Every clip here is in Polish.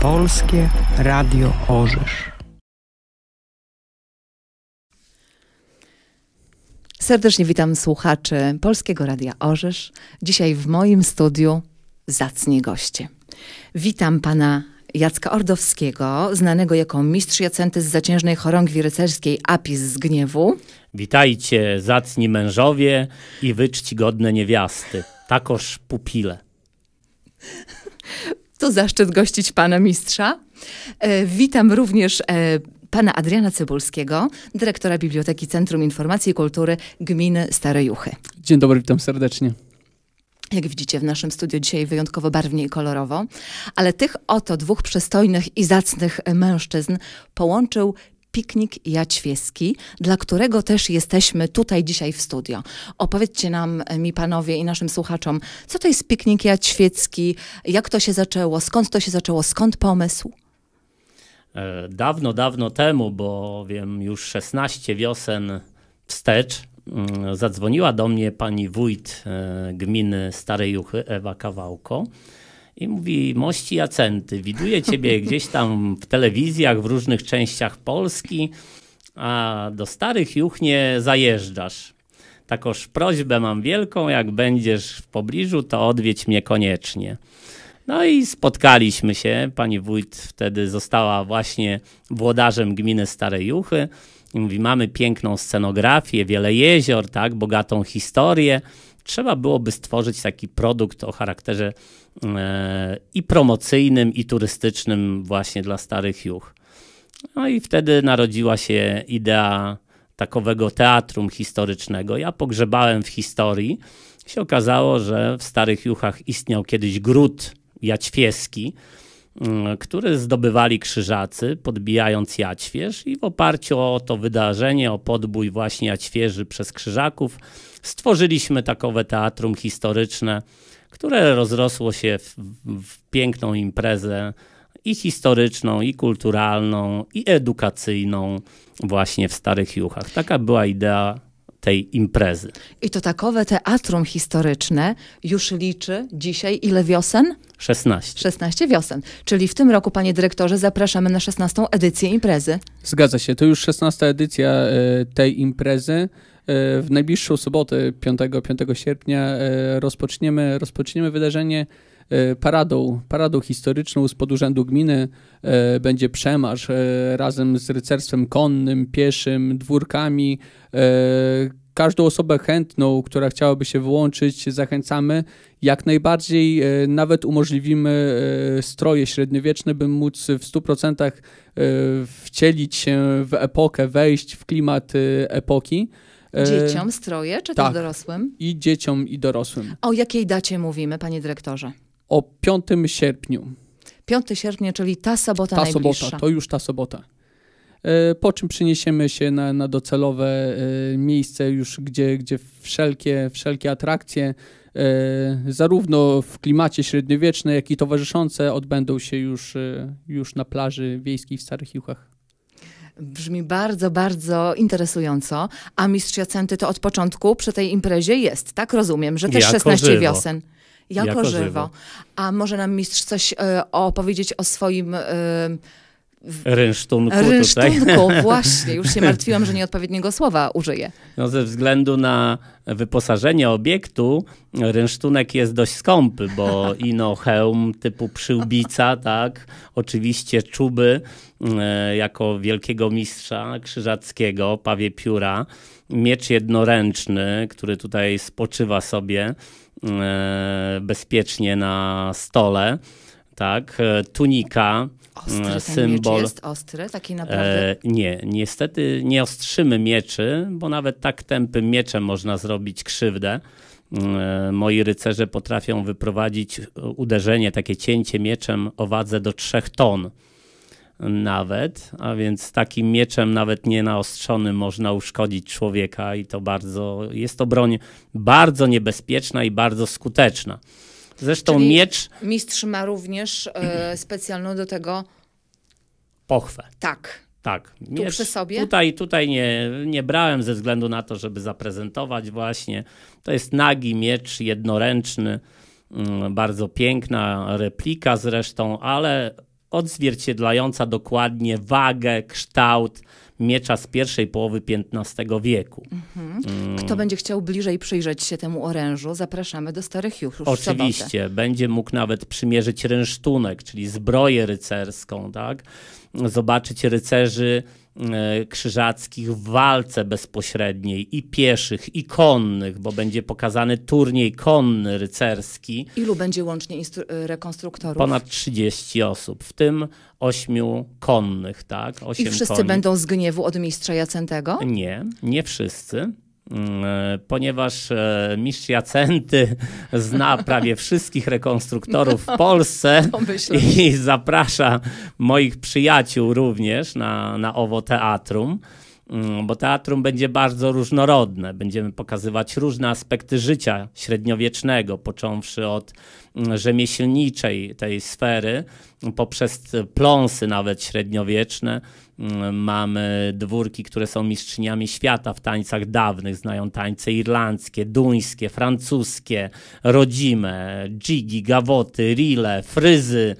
Polskie Radio Orzysz. Serdecznie witam słuchaczy Polskiego Radia Orzysz. Dzisiaj w moim studiu zacni goście. Witam pana Jacka Ordowskiego, znanego jako mistrz Jacenty z zaciężnej chorągwi rycerskiej Apis z Gniewu. Witajcie, zacni mężowie i wy czcigodne niewiasty, takoż pupile. To zaszczyt gościć pana mistrza. E, witam również e, pana Adriana Cybulskiego, dyrektora Biblioteki Centrum Informacji i Kultury Gminy Stare Juchy. Dzień dobry, witam serdecznie. Jak widzicie, w naszym studiu dzisiaj wyjątkowo barwnie i kolorowo, ale tych oto dwóch przystojnych i zacnych mężczyzn połączył Piknik Jaćwieski, dla którego też jesteśmy tutaj dzisiaj w studio. Opowiedzcie nam, e, mi panowie i naszym słuchaczom, co to jest Piknik Jaćwiecki, jak to się zaczęło, skąd to się zaczęło, skąd pomysł? E, dawno, dawno temu, bo wiem już 16 wiosen wstecz, mm, zadzwoniła do mnie pani wójt e, gminy Starej Juchy, Ewa Kawałko, i mówi: Mości Jacenty, widuję ciebie gdzieś tam w telewizjach, w różnych częściach Polski, a do starych juch nie zajeżdżasz. Takoż prośbę mam wielką, jak będziesz w pobliżu, to odwiedź mnie koniecznie. No i spotkaliśmy się. Pani wójt wtedy została właśnie włodarzem gminy Stare Juchy. I mówi, mamy piękną scenografię, wiele jezior, tak, bogatą historię trzeba byłoby stworzyć taki produkt o charakterze e, i promocyjnym, i turystycznym właśnie dla starych juch. No i wtedy narodziła się idea takowego teatrum historycznego. Ja pogrzebałem w historii. Się okazało, że w Starych Juchach istniał kiedyś gród jaćwieski, Mm, który zdobywali krzyżacy, podbijając Jaćwierz i w oparciu o to wydarzenie, o podbój właśnie Jaćwierzy przez krzyżaków, stworzyliśmy takowe teatrum historyczne, które rozrosło się w, w piękną imprezę i historyczną, i kulturalną, i edukacyjną właśnie w Starych Juchach. Taka była idea tej imprezy. I to takowe teatrum historyczne już liczy dzisiaj ile wiosen? 16. 16 wiosen. Czyli w tym roku, panie dyrektorze, zapraszamy na 16. edycję imprezy. Zgadza się, to już 16 edycja e, tej imprezy. E, w najbliższą sobotę, 5-5 sierpnia, e, rozpoczniemy, rozpoczniemy wydarzenie E, paradą, paradą historyczną spod Urzędu Gminy e, będzie przemarsz e, razem z rycerstwem konnym, pieszym, dwórkami. Każdą osobę chętną, która chciałaby się wyłączyć, zachęcamy. Jak najbardziej nawet umożliwimy stroje średniowieczne, by móc w 100% wcielić się w epokę, wejść w klimat epoki. Dzieciom stroje, czy tak, też dorosłym? I dzieciom, i dorosłym. O jakiej dacie mówimy, panie dyrektorze? o 5 sierpniu. 5 sierpnia, czyli ta sobota ta najbliższa. sobota, to już ta sobota. E, po czym przeniesiemy się na, na docelowe e, miejsce już, gdzie, gdzie wszelkie, wszelkie atrakcje, e, zarówno w klimacie średniowiecznym, jak i towarzyszące, odbędą się już, już na plaży wiejskiej w Starych Juchach. Brzmi bardzo, bardzo interesująco. A mistrz Jacenty to od początku przy tej imprezie jest, tak rozumiem, że też jako 16 żywo. wiosen. Jako, jako żywo. żywo. A może nam mistrz coś y, opowiedzieć o swoim... Y, w... rynsztunku, właśnie. Już się martwiłam, że nieodpowiedniego słowa użyję. No, ze względu na wyposażenie obiektu, rynsztunek jest dość skąpy, bo ino hełm typu przyłbica, tak? Oczywiście czuby e, jako wielkiego mistrza krzyżackiego, pawie pióra, miecz jednoręczny, który tutaj spoczywa sobie E, bezpiecznie na stole, tak, e, tunika, Ostry e, symbol. jest ostry, taki naprawdę? E, nie, niestety nie ostrzymy mieczy, bo nawet tak tępym mieczem można zrobić krzywdę. E, moi rycerze potrafią wyprowadzić uderzenie, takie cięcie mieczem o wadze do trzech ton nawet, a więc takim mieczem nawet nie naostrzonym można uszkodzić człowieka i to bardzo, jest to broń bardzo niebezpieczna i bardzo skuteczna. Zresztą Czyli miecz... Mistrz ma również yy, specjalną do tego... Pochwę. Tak. Tak. Miecz, tu przy sobie? Tutaj, tutaj nie, nie brałem ze względu na to, żeby zaprezentować właśnie. To jest nagi miecz jednoręczny, mm, bardzo piękna replika zresztą, ale odzwierciedlająca dokładnie wagę, kształt miecza z pierwszej połowy XV wieku. Mhm. Kto będzie chciał bliżej przyjrzeć się temu orężu, zapraszamy do Starych Juch. Oczywiście, będzie mógł nawet przymierzyć rynsztunek, czyli zbroję rycerską, tak? zobaczyć rycerzy E, krzyżackich w walce bezpośredniej i pieszych, i konnych, bo będzie pokazany turniej konny rycerski. Ilu będzie łącznie e, rekonstruktorów? Ponad 30 osób, w tym ośmiu konnych, tak? Osiem I wszyscy koni. będą z gniewu od mistrza Jacentego? Nie, nie wszyscy. Mm, e, ponieważ e, mistrz Jacenty zna prawie wszystkich rekonstruktorów w no, Polsce i zaprasza moich przyjaciół również na, na owo teatrum mm, bo teatrum będzie bardzo różnorodne. Będziemy pokazywać różne aspekty życia średniowiecznego, począwszy od mm, rzemieślniczej tej sfery, poprzez pląsy nawet średniowieczne, Mm, mamy dwórki, które są mistrzyniami świata w tańcach dawnych, znają tańce irlandzkie, duńskie, francuskie, rodzime, dżigi, gawoty, rile, fryzy,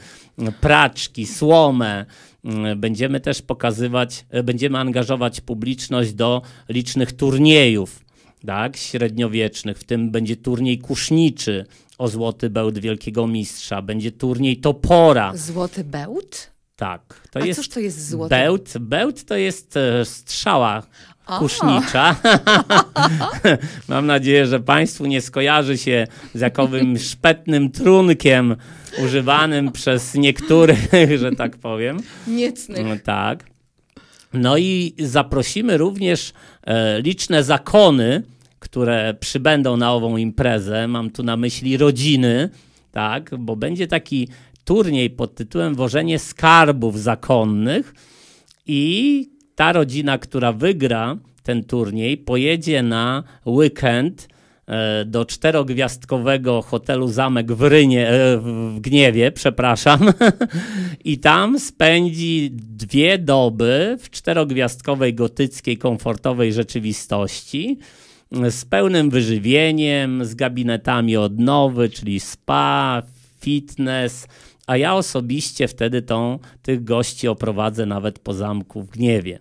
praczki, słome. Mm, będziemy też pokazywać, e, będziemy angażować publiczność do licznych turniejów tak, średniowiecznych, w tym będzie turniej kuszniczy o złoty bełt wielkiego mistrza, będzie turniej topora. Złoty bełt? Tak. To A jest cóż to jest złoto? Bełt. Bełt to jest e, strzała kusznicza. Mam nadzieję, że Państwu nie skojarzy się z jakowym szpetnym trunkiem używanym przez niektórych, że tak powiem. Niecnych. Mm, tak. No i zaprosimy również e, liczne zakony, które przybędą na ową imprezę. Mam tu na myśli rodziny, tak, bo będzie taki turniej pod tytułem Wożenie skarbów zakonnych i ta rodzina, która wygra ten turniej, pojedzie na weekend e, do czterogwiazdkowego hotelu Zamek w, Rynie, e, w Gniewie, przepraszam, i tam spędzi dwie doby w czterogwiazdkowej, gotyckiej, komfortowej rzeczywistości e, z pełnym wyżywieniem, z gabinetami odnowy, czyli spa, fitness, a ja osobiście wtedy tą, tych gości oprowadzę nawet po zamku w Gniewie,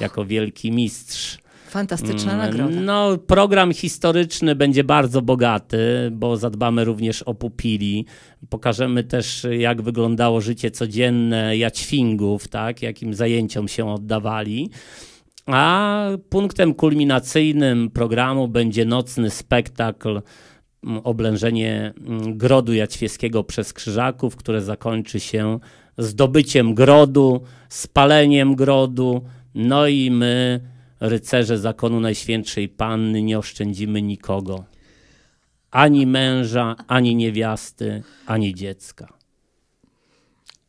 jako wielki mistrz. Fantastyczna mm, nagroda. No, program historyczny będzie bardzo bogaty, bo zadbamy również o pupili. Pokażemy też, jak wyglądało życie codzienne jaćwingów, tak? jakim zajęciom się oddawali. A punktem kulminacyjnym programu będzie nocny spektakl oblężenie mm, grodu jaćwieskiego przez krzyżaków, które zakończy się zdobyciem grodu, spaleniem grodu. No i my, rycerze zakonu Najświętszej Panny, nie oszczędzimy nikogo. Ani męża, ani niewiasty, ani dziecka.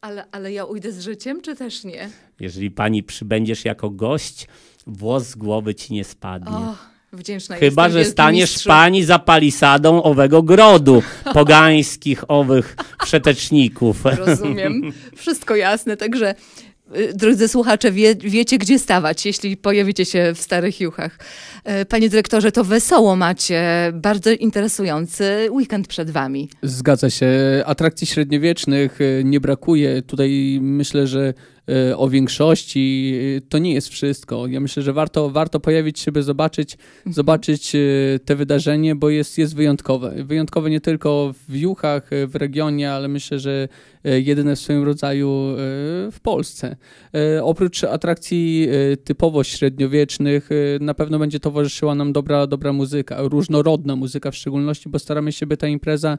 Ale, ale ja ujdę z życiem, czy też nie? Jeżeli pani przybędziesz jako gość, włos z głowy ci nie spadnie. Oh. Wdzięczna Chyba, że staniesz mistrzu. pani za palisadą owego grodu pogańskich owych przeteczników. Rozumiem. Wszystko jasne, także y, drodzy słuchacze, wie, wiecie gdzie stawać, jeśli pojawicie się w starych juchach. E, panie dyrektorze, to wesoło macie, bardzo interesujący weekend przed wami. Zgadza się. Atrakcji średniowiecznych e, nie brakuje. Tutaj myślę, że Y, o większości, y, to nie jest wszystko. Ja myślę, że warto, warto pojawić się, by zobaczyć, mhm. zobaczyć y, te wydarzenie, bo jest, jest wyjątkowe. Wyjątkowe nie tylko w Juchach, w regionie, ale myślę, że jedyne w swoim rodzaju w Polsce. Oprócz atrakcji typowo średniowiecznych, na pewno będzie towarzyszyła nam dobra, dobra muzyka, różnorodna muzyka w szczególności, bo staramy się, by ta impreza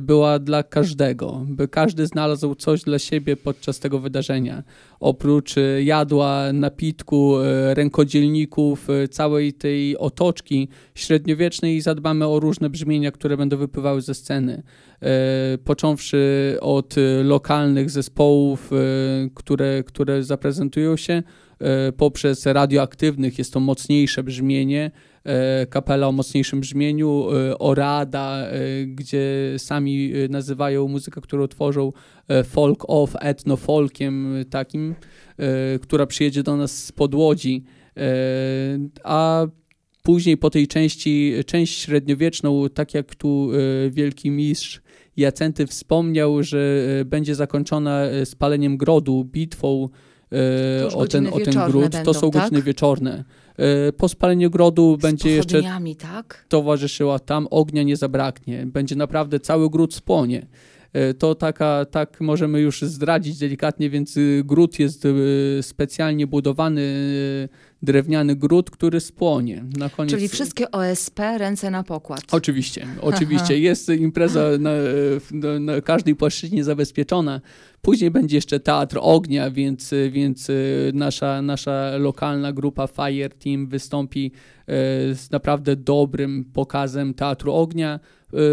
była dla każdego, by każdy znalazł coś dla siebie podczas tego wydarzenia jedzenia. Oprócz e, jadła, napitku, e, rękodzielników, e, całej tej otoczki średniowiecznej zadbamy o różne brzmienia, które będą wypływały ze sceny. Począwszy od lokalnych zespołów, które, które zaprezentują się, poprzez radioaktywnych jest to mocniejsze brzmienie, E, kapela o mocniejszym brzmieniu, e, Orada, e, gdzie sami nazywają muzykę, którą tworzą folk of etnofolkiem takim, która przyjedzie do nas z podłodzi. A później po tej części, część średniowieczną, tak jak tu wielki mistrz Jacenty wspomniał, że będzie zakończona spaleniem grodu, bitwą o ten, o ten gród. Będą, to są tak? godziny tak? wieczorne. E, po spaleniu grodu z będzie jeszcze tak? towarzyszyła tam ognia nie zabraknie. Będzie naprawdę cały gród spłonie. E, to taka, tak możemy już zdradzić delikatnie, więc y, gród jest y, specjalnie budowany y, drewniany gród, który spłonie. Na koniec... Czyli wszystkie OSP ręce na pokład. Oczywiście, oczywiście. Jest impreza na, na, na każdej płaszczyźnie zabezpieczona. Później będzie jeszcze Teatr Ognia, więc, więc nasza, nasza lokalna grupa Fire Team wystąpi z naprawdę dobrym pokazem Teatru Ognia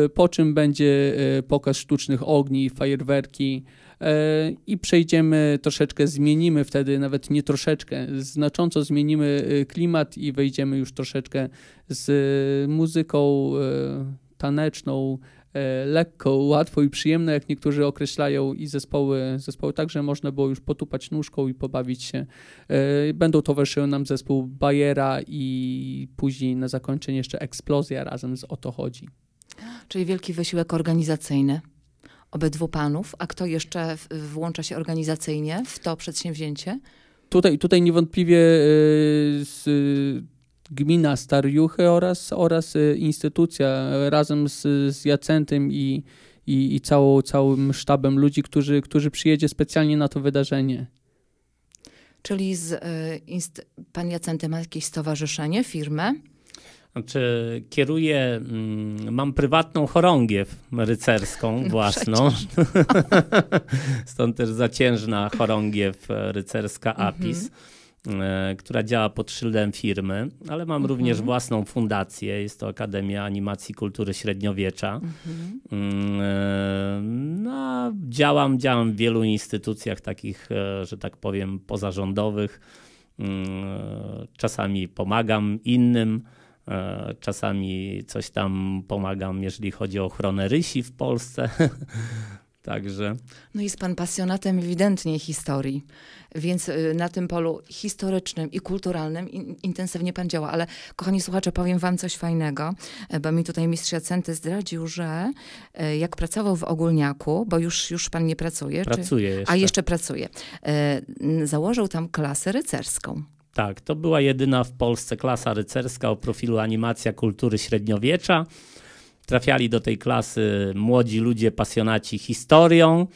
Y, po czym będzie y, pokaz sztucznych ogni, fajerwerki y, i przejdziemy troszeczkę, zmienimy wtedy, nawet nie troszeczkę, znacząco zmienimy klimat i wejdziemy już troszeczkę z muzyką taneczną, lekko, łatwo i przyjemne, jak niektórzy określają, i zespoły, zespoły także można było już potupać nóżką i pobawić się. Będą towarzyszyły nam zespół Bayera i później na zakończenie jeszcze eksplozja razem z Oto Chodzi. Czyli wielki wysiłek organizacyjny obydwu panów. A kto jeszcze włącza się organizacyjnie w to przedsięwzięcie? Tutaj, tutaj niewątpliwie e, z, e, gmina Stariuchy oraz, oraz e, instytucja razem z, z Jacentym i, i, i całą, całym sztabem ludzi, którzy, którzy przyjedzie specjalnie na to wydarzenie. Czyli z, y, pan Jacenty ma jakieś stowarzyszenie, firmę? Znaczy, kieruję, mm, mam prywatną chorągiew rycerską własną. No Stąd też zaciężna chorągiew e, rycerska mhm. Apis. E, która działa pod szyldem firmy, ale mam również mhm. własną fundację. Jest to Akademia Animacji Kultury Średniowiecza. Mhm. Mm, e, no, działam, działam w wielu instytucjach takich, że tak powiem, pozarządowych. Mm, czasami pomagam innym E, czasami coś tam pomagam, jeżeli chodzi o ochronę rysi w Polsce. Także. No jest pan pasjonatem ewidentnie historii, więc y, na tym polu historycznym i kulturalnym intensywnie pan działa. Ale kochani słuchacze, powiem wam coś fajnego, e, bo mi tutaj mistrz Jacenty zdradził, że e, jak pracował w Ogólniaku, bo już, już pan nie pracuje. Pracuje czy... jeszcze. A jeszcze pracuje. Założył tam klasę rycerską. Tak, to była jedyna w Polsce klasa rycerska o profilu animacja kultury średniowiecza. Trafiali do tej klasy młodzi ludzie pasjonaci historią.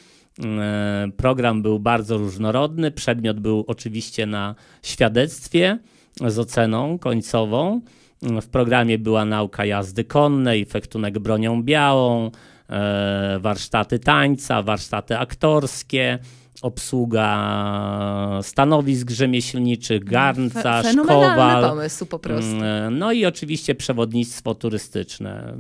E, program był bardzo różnorodny, przedmiot był oczywiście na świadectwie z oceną końcową. E, w programie była nauka jazdy konnej, fektunek bronią białą, e, warsztaty tańca, warsztaty aktorskie, obsługa stanowisk rzemieślniczych, no, garncarz, szkowal, pomysł po prostu. Mm, no i oczywiście przewodnictwo turystyczne.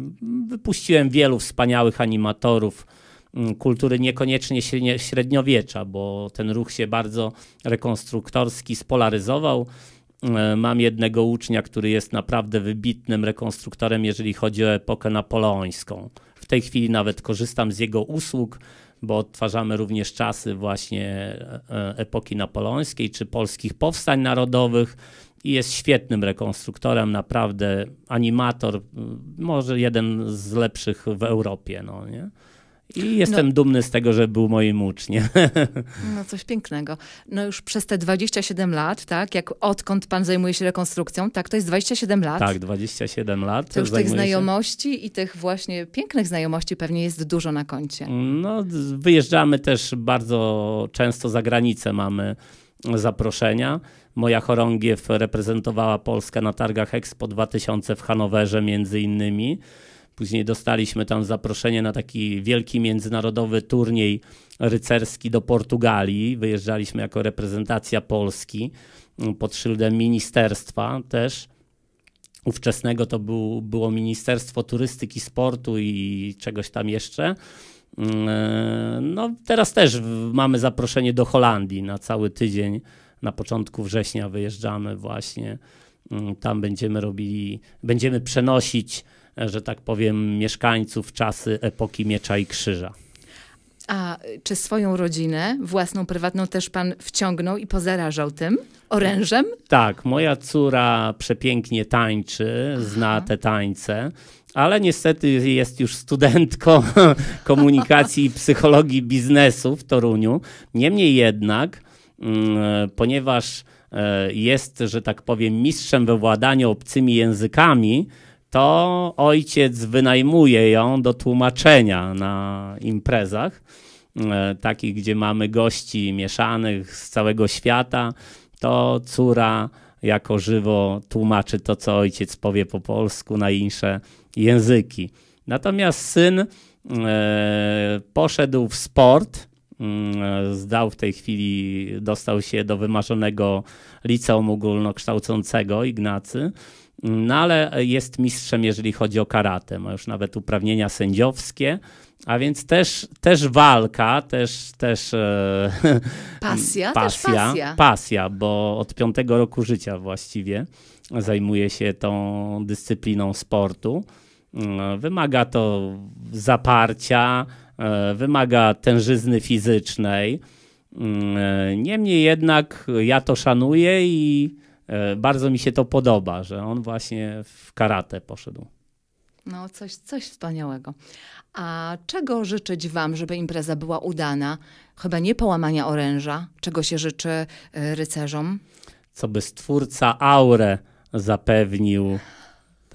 Wypuściłem wielu wspaniałych animatorów mm, kultury niekoniecznie średniowiecza, bo ten ruch się bardzo rekonstruktorski spolaryzował. Mm, mam jednego ucznia, który jest naprawdę wybitnym rekonstruktorem, jeżeli chodzi o epokę napoleońską. W tej chwili nawet korzystam z jego usług, bo odtwarzamy również czasy właśnie e, e, epoki napoleońskiej czy polskich powstań narodowych i jest świetnym rekonstruktorem, naprawdę animator, może jeden z lepszych w Europie. No, nie? I jestem no, dumny z tego, że był moim uczniem. No coś pięknego. No już przez te 27 lat, tak? Jak odkąd pan zajmuje się rekonstrukcją, tak? To jest 27 lat. Tak, 27 lat. To już tych znajomości się... i tych właśnie pięknych znajomości pewnie jest dużo na koncie. No wyjeżdżamy też bardzo często za granicę, mamy zaproszenia. Moja chorągiew reprezentowała Polskę na targach Expo 2000 w Hanowerze między innymi. Później dostaliśmy tam zaproszenie na taki wielki międzynarodowy turniej rycerski do Portugalii. Wyjeżdżaliśmy jako reprezentacja Polski mm, pod szyldem ministerstwa też ówczesnego to był, było Ministerstwo Turystyki, Sportu i czegoś tam jeszcze. Mm, e, no, teraz też mamy zaproszenie do Holandii na cały tydzień. Na początku września wyjeżdżamy właśnie. Mm, tam będziemy robili, będziemy przenosić że tak powiem, mieszkańców czasy epoki miecza i krzyża. A czy swoją rodzinę, własną, prywatną też pan wciągnął i pozarażał tym orężem? Tak, moja córa przepięknie tańczy, Aha. zna te tańce ale niestety jest już studentką komunikacji i psychologii biznesu w Toruniu. Niemniej jednak, mm, ponieważ e, jest, że tak powiem, mistrzem we władaniu obcymi językami, to ojciec wynajmuje ją do tłumaczenia na imprezach, e, takich, gdzie mamy gości mieszanych z całego świata. To córa jako żywo tłumaczy to, co ojciec powie po polsku na inne języki. Natomiast syn e, poszedł w sport. Mm, e, zdał w tej chwili, dostał się do wymarzonego liceum ogólnokształcącego Ignacy no ale jest mistrzem, jeżeli chodzi o karate. Ma już nawet uprawnienia sędziowskie, a więc też, też walka, też. też pasja, e, pasja, też pasja. Pasja, bo od piątego roku życia właściwie zajmuje się tą dyscypliną sportu. No, wymaga to zaparcia, e, wymaga tężyzny fizycznej. Mm, e, niemniej jednak ja to szanuję i E, bardzo mi się to podoba, że on właśnie w karate poszedł. No, coś, coś wspaniałego. A czego życzyć Wam, żeby impreza była udana? Chyba nie połamania oręża, czego się życzy e, rycerzom? Co by stwórca aurę zapewnił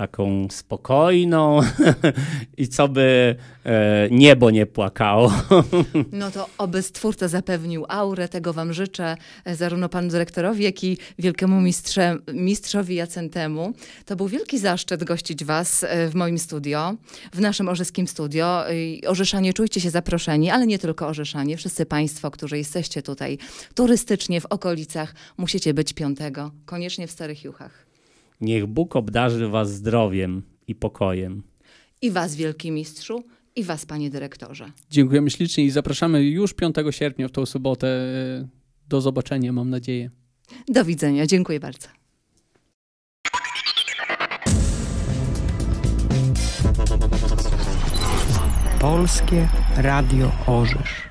taką spokojną i co by e, niebo nie płakało. no to oby stwórca zapewnił aurę, tego wam życzę e, zarówno panu dyrektorowi, jak i wielkiemu mistrze, mistrzowi Jacentemu. To był wielki zaszczyt gościć was e, w moim studio, w naszym orzeskim studio. Orzeszanie, czujcie się zaproszeni, ale nie tylko Orzeszanie. Wszyscy państwo, którzy jesteście tutaj turystycznie w okolicach, musicie być piątego, koniecznie w starych juchach. Niech Bóg obdarzy was zdrowiem i pokojem. I was, wielki mistrzu, i was, panie dyrektorze. Dziękujemy ślicznie i zapraszamy już 5 sierpnia w tą sobotę. Do zobaczenia, mam nadzieję. Do widzenia, dziękuję bardzo. Polskie Radio Orzesz.